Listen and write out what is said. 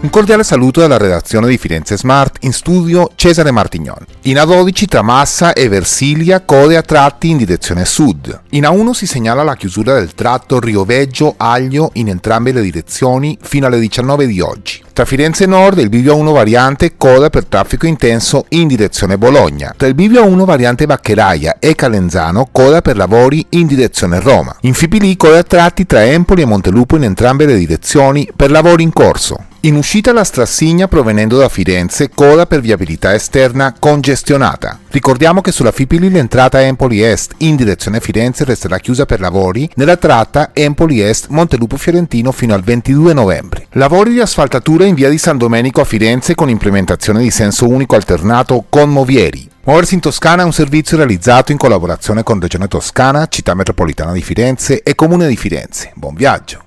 Un cordiale saluto dalla redazione di Firenze Smart, in studio Cesare Martignon. In A12 tra Massa e Versilia code a tratti in direzione sud. In A1 si segnala la chiusura del tratto Rioveggio-Aglio in entrambe le direzioni fino alle 19 di oggi. Tra Firenze Nord il bivio A1 variante coda per traffico intenso in direzione Bologna. Tra il bivio A1 variante Baccheraia e Calenzano coda per lavori in direzione Roma. In Fipili coda a tratti tra Empoli e Montelupo in entrambe le direzioni per lavori in corso. In uscita la Strassigna provenendo da Firenze coda per viabilità esterna congestione congestionata. Ricordiamo che sulla Fipili l'entrata Empoli Est in direzione Firenze resterà chiusa per lavori nella tratta Empoli Est Montelupo Fiorentino fino al 22 novembre. Lavori di asfaltatura in via di San Domenico a Firenze con implementazione di senso unico alternato con Movieri. Muoversi in Toscana è un servizio realizzato in collaborazione con Regione Toscana, Città Metropolitana di Firenze e Comune di Firenze. Buon viaggio!